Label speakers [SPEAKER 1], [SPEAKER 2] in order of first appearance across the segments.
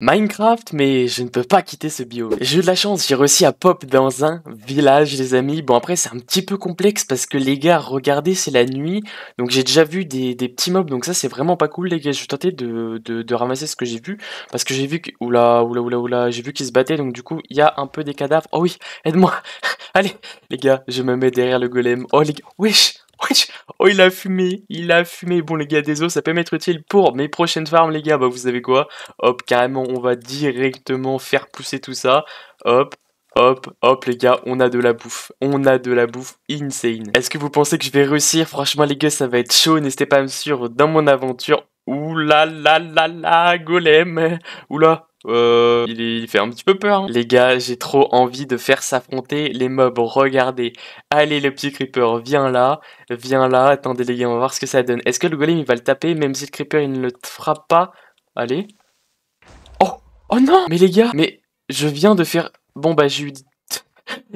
[SPEAKER 1] Minecraft, mais je ne peux pas quitter ce bio J'ai eu de la chance, j'ai réussi à pop dans un village, les amis. Bon, après, c'est un petit peu complexe parce que les gars, regardez, c'est la nuit. Donc, j'ai déjà vu des, petits mobs. Donc, ça, c'est vraiment pas cool, les gars. Je vais tenter de, de ramasser ce que j'ai vu parce que j'ai vu que. Oula, oula, oula, oula. J'ai vu qu'ils se battaient. Donc, du coup, il y a un peu des cadavres. Oh oui, aide-moi. Allez, les gars, je me mets derrière le golem. Oh, les gars, wesh. Oh, il a fumé, il a fumé. Bon, les gars, désolé, ça peut m'être utile pour mes prochaines farms, les gars. Bah, vous savez quoi Hop, carrément, on va directement faire pousser tout ça. Hop, Hop, hop les gars, on a de la bouffe. On a de la bouffe insane. Est-ce que vous pensez que je vais réussir Franchement les gars, ça va être chaud, n'hésitez pas à me suivre dans mon aventure. Ouh là là la golem Oula euh, il, fait un petit peu peur. Hein. Les gars, j'ai trop envie de faire s'affronter les mobs. Regardez. Allez, le petit creeper, viens là. Viens là. Attendez, les gars, on va voir ce que ça donne. Est-ce que le golem, il va le taper, même si le creeper, il ne le frappe pas Allez. Oh Oh non Mais les gars, mais je viens de faire... Bon, bah, j'ai eu...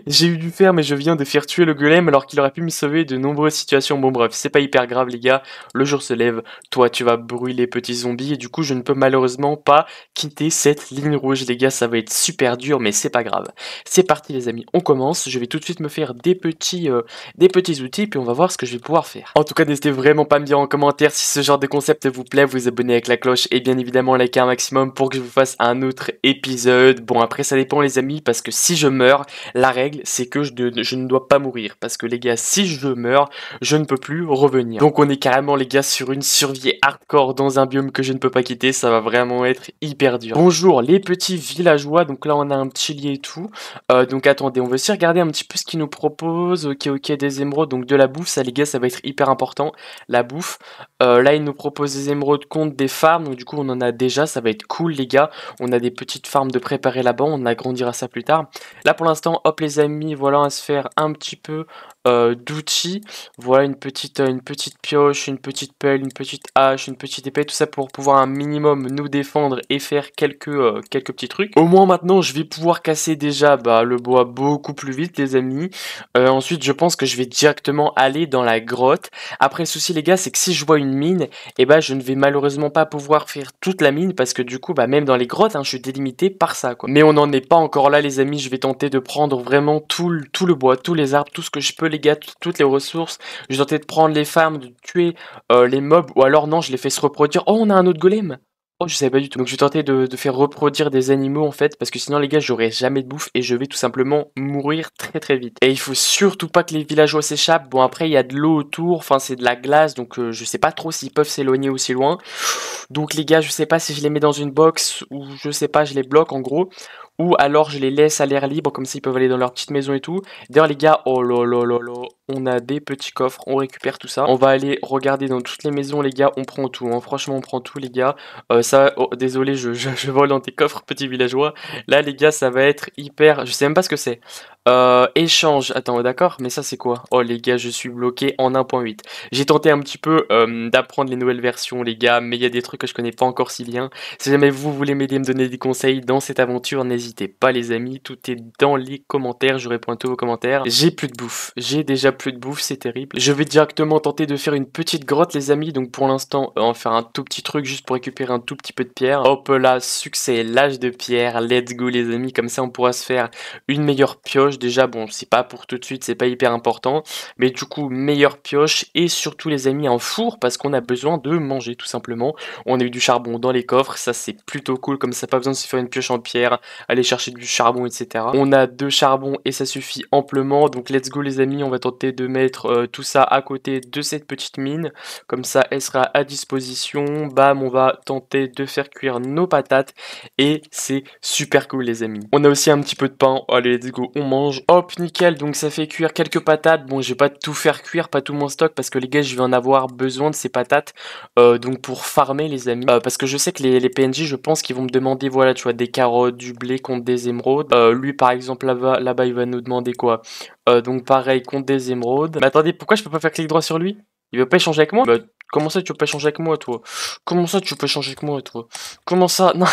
[SPEAKER 1] J'ai eu du fer mais je viens de faire tuer le golem alors qu'il aurait pu me sauver de nombreuses situations. Bon, bref, c'est pas hyper grave, les gars. Le jour se lève. Toi, tu vas brûler, petit zombie. Et du coup, je ne peux malheureusement pas quitter cette ligne rouge, les gars. Ça va être super dur, mais c'est pas grave. C'est parti, les amis. On commence. Je vais tout de suite me faire des petits, euh, des petits outils, puis on va voir ce que je vais pouvoir faire. En tout cas, n'hésitez vraiment pas à me dire en commentaire si ce genre de concept vous plaît. Vous abonnez avec la cloche et bien évidemment, likez un maximum pour que je vous fasse un autre épisode. Bon, après, ça dépend, les amis, parce que si je meurs, l'arrêt c'est que je, ne dois pas mourir. Parce que les gars, si je meurs, je ne peux plus revenir. Donc on est carrément les gars sur une survie hardcore dans un biome que je ne peux pas quitter. Ça va vraiment être hyper dur. Bonjour les petits villageois. Donc là on a un petit lit et tout. Euh, donc attendez, on veut aussi regarder un petit peu ce qu'ils nous proposent. Ok ok des émeraudes. Donc de la bouffe, ça les gars, ça va être hyper important. La bouffe. Euh, là il nous propose des émeraudes contre des farms. Donc du coup on en a déjà. Ça va être cool les gars. On a des petites farms de préparer là-bas. On agrandira ça plus tard. Là pour l'instant, hop les amis, voilà, à se faire un petit peu euh, d'outils. Voilà, une petite, euh, une petite pioche, une petite pelle, une petite hache, une petite épée, tout ça pour pouvoir un minimum nous défendre et faire quelques, euh, quelques petits trucs. Au moins maintenant, je vais pouvoir casser déjà bah, le bois beaucoup plus vite, les amis. ensuite, je pense que je vais directement aller dans la grotte. Après, le souci, les gars, c'est que si je vois une mine, Et eh ben je ne vais malheureusement pas pouvoir faire toute la mine parce que du coup, bah, même dans les grottes, hein, je suis délimité par ça. Quoi. Mais on n'en est pas encore là, les amis. Je vais tenter de prendre vraiment tout tout le bois, tous les arbres, tout ce que je peux les gars, toutes les ressources. je tenter de prendre les femmes, de tuer euh, les mobs, ou alors non, je les fais se reproduire. Oh, on a un autre golem Oh, je savais pas du tout. Donc je tenté de, de faire reproduire des animaux en fait, parce que sinon les gars, j'aurais jamais de bouffe et je vais tout simplement mourir très très vite. Et il faut surtout pas que les villageois s'échappent. Bon après, il y a de l'eau autour, enfin c'est de la glace, donc euh, je sais pas trop s'ils peuvent s'éloigner aussi loin. Donc les gars, je sais pas si je les mets dans une box ou je sais pas, je les bloque en gros ou alors je les laisse à l'air libre, comme ils peuvent aller dans leur petite maison et tout. D'ailleurs, les gars, oh là on a des petits coffres, on récupère tout ça. On va aller regarder dans toutes les maisons, les gars, on prend tout. Hein. Franchement, on prend tout, les gars. Euh, ça, oh, désolé, je, vole dans tes coffres, petit villageois. Là, les gars, ça va être hyper. Je sais même pas ce que c'est. Euh, échange, attends, d'accord, mais ça c'est quoi Oh les gars, je suis bloqué en 1.8. J'ai tenté un petit peu euh, d'apprendre les nouvelles versions, les gars, mais il y a des trucs que je connais pas encore si bien. Si jamais vous voulez m'aider à me donner des conseils dans cette aventure, n'hésitez n'hésitez pas les amis, tout est dans les commentaires, je réponds à tous vos commentaires. J'ai plus de bouffe, j'ai déjà plus de bouffe, c'est terrible. Je vais directement tenter de faire une petite grotte les amis, donc pour l'instant, on euh, en faire un tout petit truc juste pour récupérer un tout petit peu de pierre. Hop là, succès, l'âge de pierre, let's go les amis, comme ça on pourra se faire une meilleure pioche. Déjà bon, c'est pas pour tout de suite, c'est pas hyper important, mais du coup, meilleure pioche et surtout les amis, un four parce qu'on a besoin de manger tout simplement. On a eu du charbon dans les coffres, ça c'est plutôt cool, comme ça pas besoin de se faire une pioche en pierre aller chercher du charbon, etc. On a deux charbons et ça suffit amplement. Donc let's go les amis, on va tenter de mettre euh, tout ça à côté de cette petite mine. Comme ça, elle sera à disposition. Bam, on va tenter de faire cuire nos patates et c'est super cool les amis. On a aussi un petit peu de pain. Allez, let's go, on mange. Hop, nickel. Donc ça fait cuire quelques patates. Bon, je vais pas tout faire cuire, pas tout mon stock parce que les gars, je vais en avoir besoin de ces patates. Euh, donc pour farmer les amis, euh, parce que je sais que les, les PNJ, je pense qu'ils vont me demander, voilà, tu vois, des carottes, du blé, contre des émeraudes. Euh, lui, par exemple, là-bas, là il va nous demander quoi euh, Donc, pareil, compte des émeraudes. Mais attendez, pourquoi je peux pas faire clic droit sur lui Il veut pas échanger avec moi bah, Comment ça, tu peux pas échanger avec moi, toi Comment ça, tu peux échanger avec moi, toi Comment ça Non,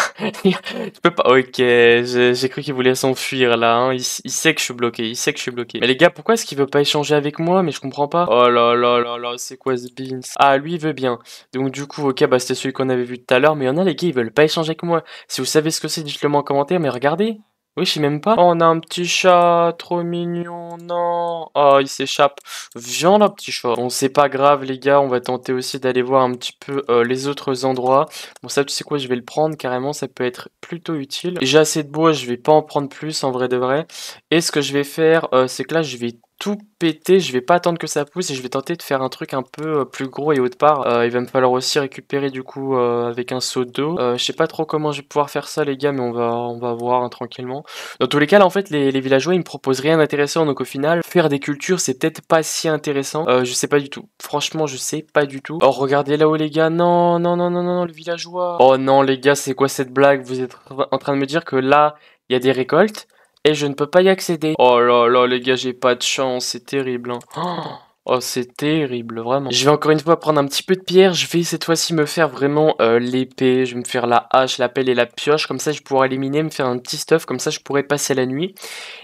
[SPEAKER 1] je peux pas. Ok, j'ai cru qu'il voulait s'enfuir là. Hein. Il, sait que je suis bloqué. Il sait que je suis bloqué. Mais les gars, pourquoi est-ce qu'il veut pas échanger avec moi Mais je comprends pas. Oh là là là là, c'est quoi ce Beans Ah, lui, il veut bien. Donc, du coup, ok, bah c'était celui qu'on avait vu tout à l'heure. Mais il y en a, les gars, ils veulent pas échanger avec moi. Si vous savez ce que c'est, dites-le moi en commentaire. Mais regardez, oui, je sais même pas. Oh, on a un petit chat, trop mignon, non. Oh, il s'échappe. Viens là, petit chat. Bon, c'est pas grave, les gars. On va tenter aussi d'aller voir un petit peu euh, les autres endroits. Bon, ça, tu sais quoi, je vais le prendre carrément. Ça peut être plutôt utile. J'ai assez de bois, je vais pas en prendre plus en vrai de vrai. Et ce que je vais faire, euh, c'est que là, je vais tout péter, je vais pas attendre que ça pousse et je vais tenter de faire un truc un peu euh, plus gros et haut de part. Euh, il va me falloir aussi récupérer du coup euh, avec un seau d'eau. je sais pas trop comment je vais pouvoir faire ça les gars, mais on va on va voir hein, tranquillement. Dans tous les cas, là, en fait, les, les villageois ils me proposent rien d'intéressant, donc au final, faire des cultures c'est peut-être pas si intéressant. je sais pas du tout. Franchement, je sais pas du tout. Oh regardez là-haut les gars, non non non non non le villageois. Oh non les gars, c'est quoi cette blague Vous êtes en train de me dire que là il y a des récoltes et je ne peux pas y accéder. Oh là là, les gars, j'ai pas de chance, c'est terrible. Hein. Oh Oh, c'est terrible, vraiment. Je vais encore une fois prendre un petit peu de pierre. Je vais cette fois-ci me faire vraiment euh, l'épée. Je vais me faire la hache, la pelle et la pioche. Comme ça, je pourrai éliminer, me faire un petit stuff. Comme ça, je pourrais passer la nuit.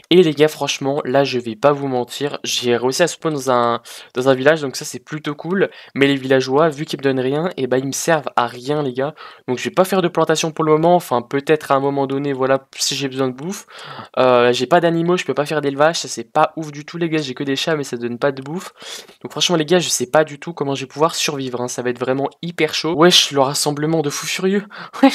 [SPEAKER 1] Et les gars, franchement, là, je vais pas vous mentir. J'ai réussi à spawn dans un, dans un village. Donc ça, c'est plutôt cool. Mais les villageois, vu qu'ils me donnent rien, et eh bah ben, ils me servent à rien, les gars. Donc je vais pas faire de plantation pour le moment. Enfin, peut-être à un moment donné, voilà, si j'ai besoin de bouffe. Euh, j'ai pas d'animaux, je peux pas faire d'élevage. Ça, c'est pas ouf du tout, les gars. J'ai que des chats, mais ça donne pas de bouffe. Donc franchement les gars, je sais pas du tout comment je vais pouvoir survivre. Hein. Ça va être vraiment hyper chaud. Wesh, le rassemblement de fous furieux.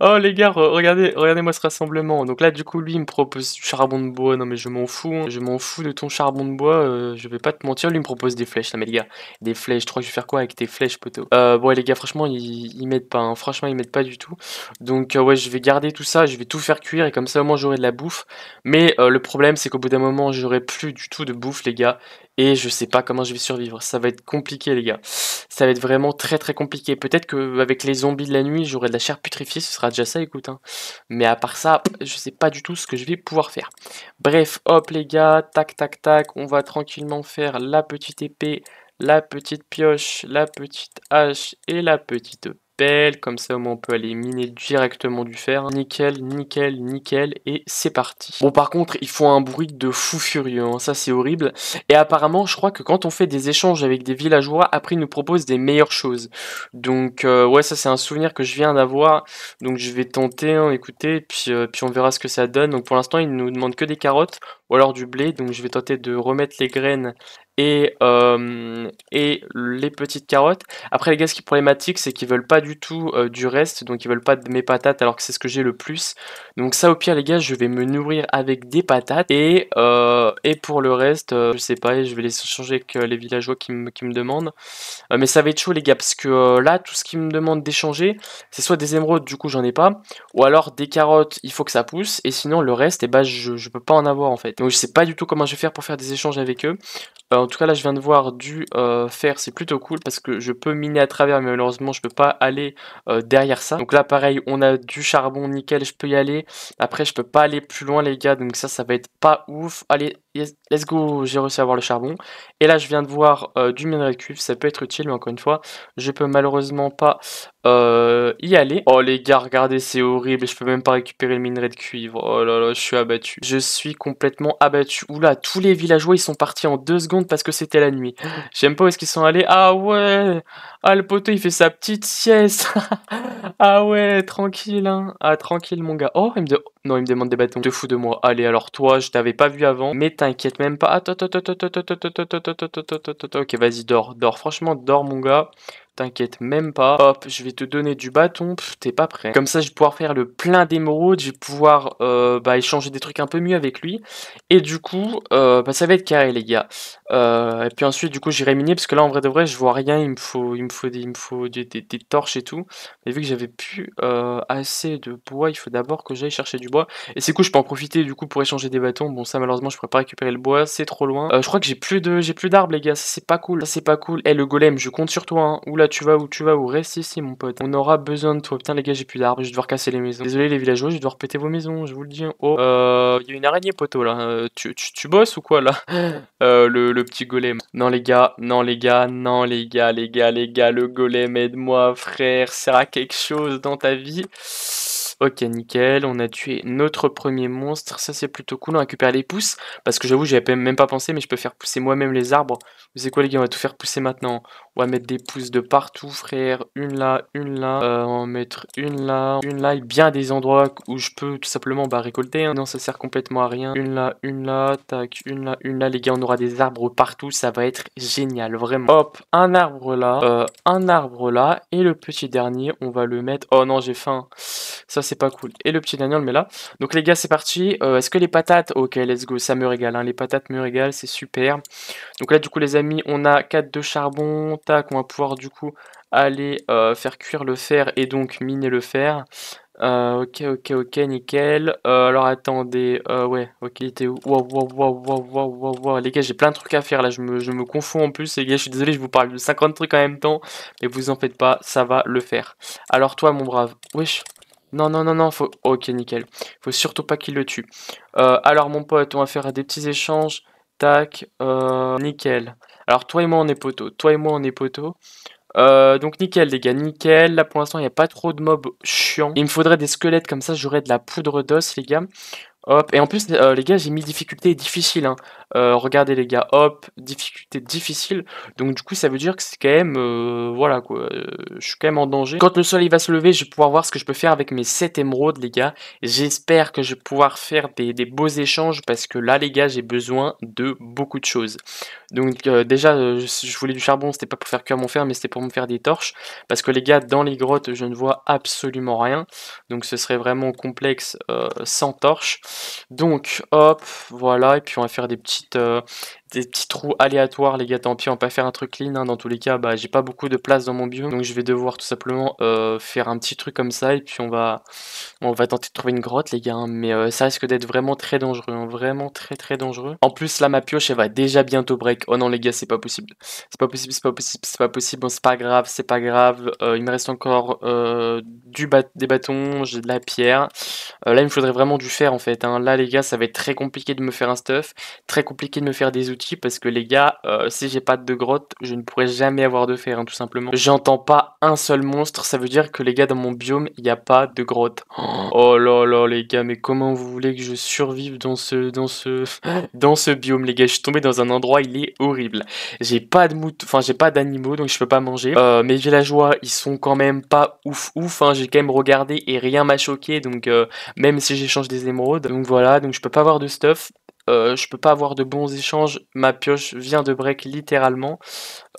[SPEAKER 1] Oh les gars, regardez, regardez-moi ce rassemblement. Donc là du coup lui il me propose du charbon de bois. Non mais je m'en fous. Hein. Je m'en fous de ton charbon de bois. Euh, je vais pas te mentir. Lui il me propose des flèches. Non mais les gars, des flèches. Je crois que je vais faire quoi avec tes flèches poteau euh, Bon les gars, franchement ils, m'aident pas. Hein. Franchement ils m'aident pas du tout. Donc euh, ouais, je vais garder tout ça. Je vais tout faire cuire et comme ça au moins j'aurai de la bouffe. Mais le problème c'est qu'au bout d'un moment j'aurai plus du tout de bouffe les gars et je sais pas comment je vais survivre. Ça va être compliqué, les gars. Ça va être vraiment très très compliqué. Peut-être qu'avec les zombies de la nuit, j'aurai de la chair putréfiée, ce sera déjà ça, écoute. Hein. Mais à part ça, je sais pas du tout ce que je vais pouvoir faire. Bref, hop les gars, tac tac tac, on va tranquillement faire la petite épée, la petite pioche, la petite hache et la petite comme ça au moins on peut aller miner directement du fer. Nickel, nickel, nickel, et c'est parti. Bon par contre, ils font un bruit de fou furieux, hein. ça c'est horrible. Et apparemment, je crois que quand on fait des échanges avec des villageois, après ils nous proposent des meilleures choses. Donc euh, ouais, ça c'est un souvenir que je viens d'avoir, donc je vais tenter, hein, Écouter puis, euh, puis on verra ce que ça donne. Donc pour l'instant, ils nous demandent que des carottes ou alors du blé, donc je vais tenter de remettre les graines euh, et, les petites carottes. Après, les gars, ce qui est problématique, c'est qu'ils veulent pas du tout euh, du reste, donc ils veulent pas de mes patates, alors que c'est ce que j'ai le plus. Donc ça, au pire, les gars, je vais me nourrir avec des patates, et, euh, et pour le reste, je sais pas, je vais les changer avec les villageois qui, me demandent. mais ça va être chaud, les gars, parce que là, tout ce qu'ils me demandent d'échanger, c'est soit des émeraudes, du coup, j'en ai pas, ou alors des carottes, il faut que ça pousse, et sinon, le reste, et eh ben, je, ne peux pas en avoir, en fait. Donc je sais pas du tout comment je vais faire pour faire des échanges avec eux. En tout cas là je viens de voir du euh, fer, c'est plutôt cool parce que je peux miner à travers mais malheureusement je peux pas aller euh, derrière ça. Donc là pareil on a du charbon, nickel, je peux y aller. Après je peux pas aller plus loin les gars donc ça ça va être pas ouf. Allez let's go, j'ai réussi à avoir le charbon. Et là, je viens de voir euh, du minerai de cuivre, ça peut être utile, mais encore une fois, je peux malheureusement pas euh, y aller. Oh les gars, regardez, c'est horrible, je peux même pas récupérer le minerai de cuivre. Oh là là, je suis abattu. Je suis complètement abattu. Oula, tous les villageois, ils sont partis en deux secondes parce que c'était la nuit. J'aime pas où est-ce qu'ils sont allés. Ah ouais ah, le poteau, il fait sa petite sieste. ah ouais, tranquille, hein. Ah, tranquille, mon gars. Oh, il me, non, il me demande des bâtons. Te fous de moi. Allez, alors toi, je t'avais pas vu avant. Mais t'inquiète même pas. Attends, attends, attends, attends, attends, attends, attends, attends, attends, T'inquiète même pas. Hop, je vais te donner du bâton. T'es pas prêt. Comme ça, je vais pouvoir faire le plein d'émeraudes. Je vais pouvoir euh, bah, échanger des trucs un peu mieux avec lui. Et du coup, euh, bah, ça va être carré, les gars. Euh, et puis ensuite, du coup, j'irai miner. Parce que là, en vrai de vrai, je vois rien. Il me faut, il me faut, des, il des, torches et tout. Mais vu que j'avais plus assez de bois, il faut d'abord que j'aille chercher du bois. Et c'est cool, je peux en profiter du coup pour échanger des bâtons. Bon, ça, malheureusement, je pourrais pas récupérer le bois. C'est trop loin. je crois que j'ai plus de, j'ai plus d'arbres, les gars. C'est pas cool. C'est pas cool. Eh, le golem, je compte sur toi. Hein. Oula, tu vas où tu vas où Reste ici, mon pote. On aura besoin de toi. Putain, les gars, j'ai plus d'arbres. Je vais devoir casser les maisons. Désolé, les villageois, je vais devoir péter vos maisons. Je vous le dis. Oh, euh, il y a une araignée, poteau là. Euh, tu, tu, bosses ou quoi là euh, le, le, petit golem. Non, les gars, non, les gars, non, les gars, les gars, les gars, le golem, aide-moi, frère. Sera quelque chose dans ta vie Ok, nickel. On a tué notre premier monstre. Ça, c'est plutôt cool. On récupère les pousses. Parce que j'avoue, j'avais même pas pensé, mais je peux faire pousser moi-même les arbres. Vous savez quoi, les gars On va tout faire pousser maintenant. On va mettre des pousses de partout, frère. Une là, une là. Euh, on va en mettre une là, une là. bien des endroits où je peux tout simplement bah, récolter. Hein. Non, ça sert complètement à rien. Une là, une là. Tac, une là, une là. Les gars, on aura des arbres partout. Ça va être génial, vraiment. Hop, un arbre là. Euh, un arbre là. Et le petit dernier, on va le mettre... Oh non, j'ai faim. Ça, c'est pas cool. Et le petit Daniel, mais là. Donc les gars, c'est parti. Euh, est-ce que les patates Ok, let's go, ça me régale. Hein. Les patates me régale, c'est super. Donc là, du coup, les amis, on a 4 de charbon. Tac, on va pouvoir du coup aller euh, faire cuire le fer et donc miner le fer. Euh, ok, ok, ok, nickel. alors attendez, ouais, ok, T'es était où Waouh, waouh, waouh, waouh, waouh, waouh, Les gars, j'ai plein de trucs à faire là, je me, je me confonds en plus, les gars, je suis désolé, je vous parle de 50 trucs en même temps, mais vous en faites pas, ça va le faire. Alors toi, mon brave, wesh, non, non, non, non, faut... Ok, nickel. Faut surtout pas qu'il le tue. Euh, alors, mon pote, on va faire des petits échanges. Tac, euh, nickel. Alors, toi et moi, on est poteau. Toi et moi, on est poteau. Euh, donc nickel les gars, nickel, là pour l'instant il n'y a pas trop de mobs chiants Il me faudrait des squelettes comme ça j'aurais de la poudre d'os les gars Hop, et en plus, euh, les gars, j'ai mis difficulté difficile. Hein. Euh, regardez, les gars, hop, difficulté difficile. Donc, du coup, ça veut dire que c'est quand même. Euh, voilà, quoi. je suis quand même en danger. Quand le soleil va se lever, je vais pouvoir voir ce que je peux faire avec mes 7 émeraudes, les gars. J'espère que je vais pouvoir faire des, beaux échanges parce que là, les gars, j'ai besoin de beaucoup de choses. Donc, déjà, je voulais du charbon, c'était pas pour faire cuire mon fer, mais c'était pour me faire des torches. Parce que, les gars, dans les grottes, je ne vois absolument rien. Donc, ce serait vraiment complexe sans torches. Donc, hop, voilà, et puis on va faire des petites, euh, des petits trous aléatoires, les gars, tant pis, on va pas faire un truc clean. Hein. Dans tous les cas, bah, j'ai pas beaucoup de place dans mon bio, donc je vais devoir tout simplement euh, faire un petit truc comme ça, et puis on va, on va tenter de trouver une grotte, les gars. Hein. Mais euh, ça risque d'être vraiment très dangereux, hein. vraiment très très dangereux. En plus, là, ma pioche, elle va déjà bientôt break. Oh non, les gars, c'est pas possible. C'est pas possible, c'est pas possible, c'est pas possible. Bon, c'est pas grave, c'est pas grave. Euh, il me reste encore du des bâtons, j'ai de la pierre. là, il me faudrait vraiment du fer, en fait. Là, les gars, ça va être très compliqué de me faire un stuff, très compliqué de me faire des outils parce que les gars, euh, si j'ai pas de grotte, je ne pourrais jamais avoir de fer, hein, tout simplement. J'entends pas un seul monstre, ça veut dire que les gars, dans mon biome, il n'y a pas de grotte. Oh là là, les gars, mais comment vous voulez que je survive dans ce, dans ce, dans ce biome, les gars Je suis tombé dans un endroit, il est horrible. J'ai pas de mout, enfin, j'ai pas d'animaux, donc je peux pas manger. Euh, mes villageois, ils sont quand même pas ouf ouf, hein. j'ai quand même regardé et rien m'a choqué, donc euh, même si j'échange des émeraudes, donc voilà, donc je peux pas avoir de stuff. Euh, je peux pas avoir de bons échanges. Ma pioche vient de break littéralement.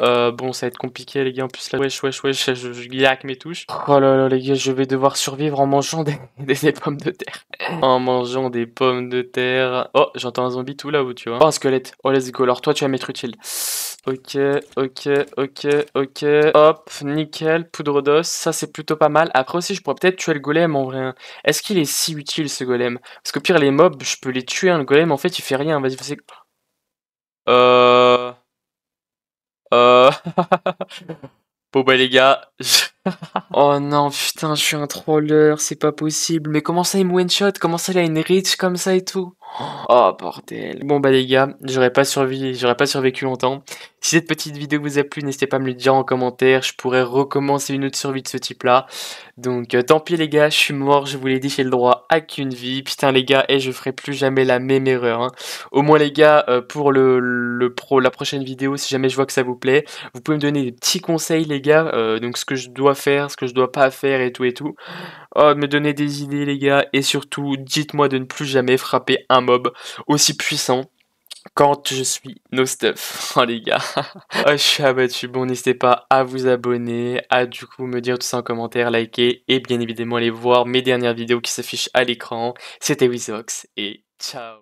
[SPEAKER 1] Euh, bon, ça va être compliqué, les gars. En plus, là, wesh, wesh, wesh, je, je mes touches. Oh là là, les gars, je vais devoir survivre en mangeant des, pommes de terre. En mangeant des pommes de terre. Oh, j'entends un zombie tout là-haut, tu vois. Oh, un squelette. Oh, let's go. Alors, toi, tu vas m'être utile. Ok, ok, ok, ok. Hop, nickel, poudre d'os, ça c'est plutôt pas mal. Après aussi, je pourrais peut-être tuer le golem en vrai. Hein. Est-ce qu'il est si utile ce golem Parce qu'au pire, les mobs, je peux les tuer. Hein. Le golem, en fait, il fait rien. Vas-y, vas Euh... Euh... bon bah les gars... oh non, putain, je suis un troller, c'est pas possible. Mais comment ça, il me one-shot Comment ça, il a une reach comme ça et tout Oh bordel. Bon bah les gars, j'aurais pas j'aurais pas survécu longtemps. Si cette petite vidéo vous a plu, n'hésitez pas à me le dire en commentaire, je pourrais recommencer une autre survie de ce type-là. Donc euh, tant pis les gars, je suis mort, je vous l'ai dit, j'ai le droit à qu'une vie. Putain les gars, et je ferai plus jamais la même erreur. Hein. Au moins les gars, euh, pour le, pro, la prochaine vidéo, si jamais je vois que ça vous plaît, vous pouvez me donner des petits conseils les gars, euh, donc ce que je dois faire, ce que je dois pas faire et tout et tout. Oh, me donner des idées les gars, et surtout, dites-moi de ne plus jamais frapper un mob aussi puissant quand je suis no stuff. Oh les gars, oh, je suis abattu. Bon, n'hésitez pas à vous abonner, à du coup me dire tout ça en commentaire, liker et bien évidemment aller voir mes dernières vidéos qui s'affichent à l'écran. C'était Wizox et ciao